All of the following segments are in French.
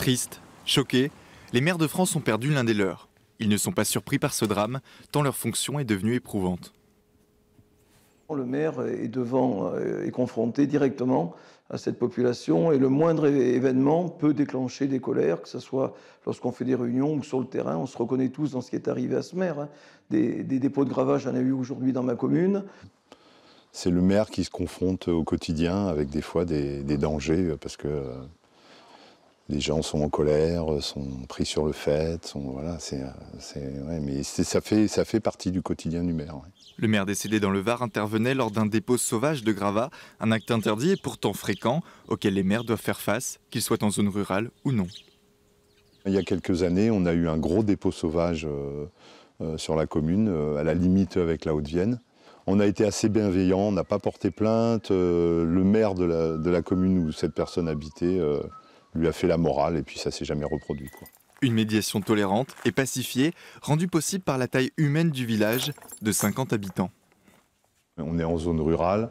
Tristes, choqués, les maires de France ont perdu l'un des leurs. Ils ne sont pas surpris par ce drame, tant leur fonction est devenue éprouvante. Le maire est devant, euh, est confronté directement à cette population et le moindre événement peut déclencher des colères, que ce soit lorsqu'on fait des réunions ou sur le terrain. On se reconnaît tous dans ce qui est arrivé à ce maire. Hein. Des, dépôts de gravats, j'en ai eu aujourd'hui dans ma commune. C'est le maire qui se confronte au quotidien avec des fois des, des dangers parce que euh, les gens sont en colère, euh, sont pris sur le fait, c'est, euh, mais ça fait, partie du quotidien du maire. Le maire décédé dans le Var intervenait lors d'un dépôt sauvage de gravats, un acte interdit et pourtant fréquent auquel les maires doivent faire face, qu'ils soient en zone rurale ou non. Il y a quelques années, on a eu un gros dépôt sauvage euh, sur la commune, à la limite avec la Haute-Vienne. On a été assez bienveillants, on n'a pas porté plainte. le maire de la, commune où cette personne habitait lui a fait la morale et puis ça s'est jamais reproduit. Une médiation tolérante et pacifiée, rendue possible par la taille humaine du village de 50 habitants. On est en zone rurale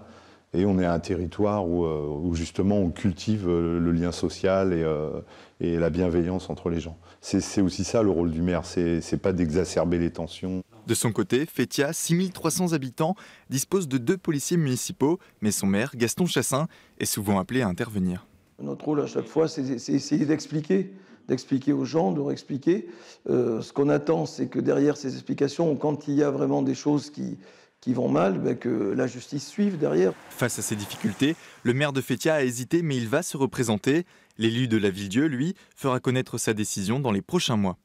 et on est à un territoire où, euh, justement on cultive euh, le lien social euh, et, la bienveillance entre les gens. C'est aussi ça le rôle du maire, c'est pas d'exacerber les tensions. De son côté, Fétia, 6300 habitants, dispose de deux policiers municipaux, mais son maire, Gaston Chassin, est souvent appelé à intervenir. Notre rôle à chaque fois, c'est essayer d'expliquer, d'expliquer aux gens, de leur expliquer. Euh, ce qu'on attend, c'est que derrière ces explications, quand il y a vraiment des choses qui, qui vont mal, ben que la justice suive derrière. Face à ces difficultés, le maire de Fétia a hésité, mais il va se représenter. L'élu de la ville-dieu, lui, fera connaître sa décision dans les prochains mois.